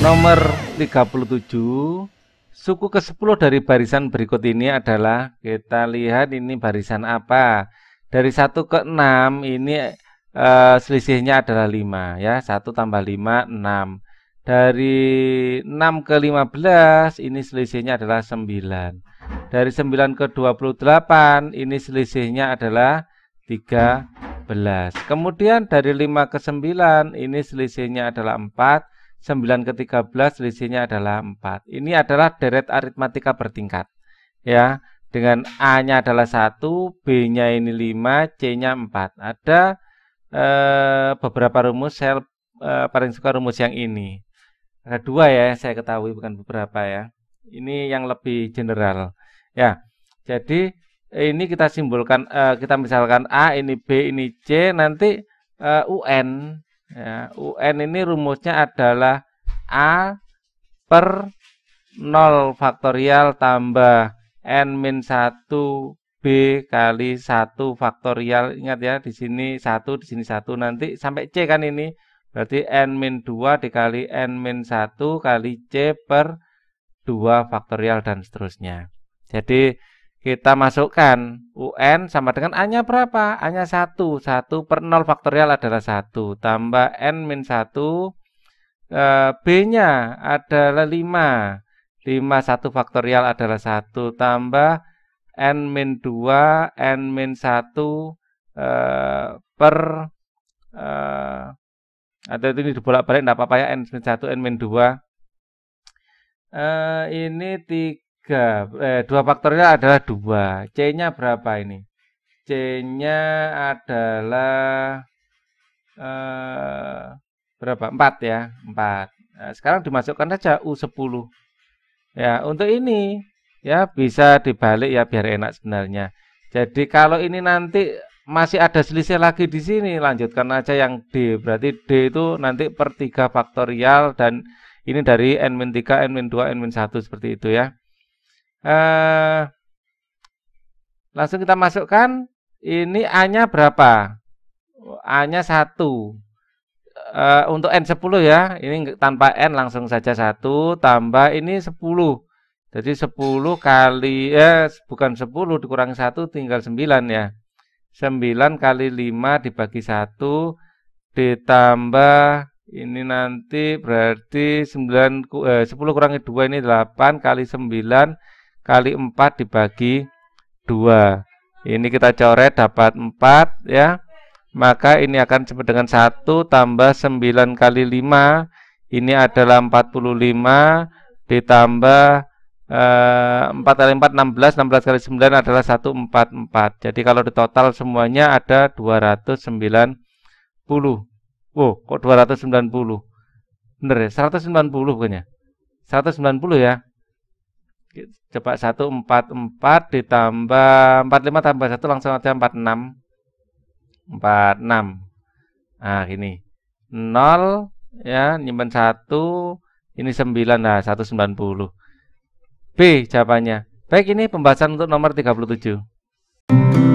Nomor 37 Suku ke-10 dari barisan berikut ini adalah Kita lihat ini barisan apa Dari 1 ke 6 ini e, selisihnya adalah 5 ya 1 tambah 5, 6 dari 6 ke 15 ini selisihnya adalah 9. Dari 9 ke 28 ini selisihnya adalah 13. Kemudian dari 5 ke 9 ini selisihnya adalah 4. 9 ke 13 selisihnya adalah 4. Ini adalah deret aritmatika bertingkat. Ya, dengan A-nya adalah 1, B-nya ini 5, C-nya 4. Ada eh, beberapa rumus saya eh, paling suka rumus yang ini. Ada dua ya saya ketahui bukan beberapa ya. Ini yang lebih general. Ya. Jadi ini kita simbolkan eh, kita misalkan A, ini B, ini C, nanti eh, UN Ya, UN ini rumusnya adalah A per 0 faktorial tambah N min 1 B kali 1 faktorial. Ingat ya, di sini 1, di sini 1. Nanti sampai C kan ini. Berarti N min 2 dikali N min 1 kali C per 2 faktorial dan seterusnya. Jadi kita masukkan UN sama dengan A-nya berapa? A-nya 1. 1 per 0 faktorial adalah 1. Tambah N min 1. E, eh, B-nya adalah 5. 5 1 faktorial adalah 1. Tambah N min 2. N min 1 e, eh, per E, ada ini dibolak-balik tidak apa-apa ya N min 1, N min 2 E, ini 3 tiga eh dua faktornya adalah dua c nya berapa ini c nya adalah eh, berapa empat ya empat nah, sekarang dimasukkan saja u 10 ya untuk ini ya bisa dibalik ya biar enak sebenarnya jadi kalau ini nanti masih ada selisih lagi di sini lanjutkan aja yang D berarti D itu nanti per tiga faktorial dan ini dari N-3, N-2, N-1 seperti itu ya eh, langsung kita masukkan ini A-nya berapa? A-nya 1. eh, untuk N10 ya, ini tanpa N langsung saja 1, tambah ini 10. Jadi 10 kali, eh bukan 10, dikurangi 1 tinggal 9 ya. 9 kali 5 dibagi 1, ditambah ini nanti berarti 9, eh, 10 kurangi 2 ini 8, kali 9 kali 4 dibagi 2. Ini kita coret dapat 4 ya. Maka ini akan sama dengan 1 tambah 9 kali 5. Ini adalah 45 ditambah eh, 4 kali 4 16, 16 kali 9 adalah 144. Jadi kalau di total semuanya ada 290. Oh, kok 290? Bener ya? 190 bukannya? 190 ya? Coba 144 ditambah 45 tambah 1 langsung aja 46. 46. Nah, ya, ini 0 ya, nyimpan 1, ini 9 nah 190. B jawabannya. Baik, ini pembahasan untuk nomor 37.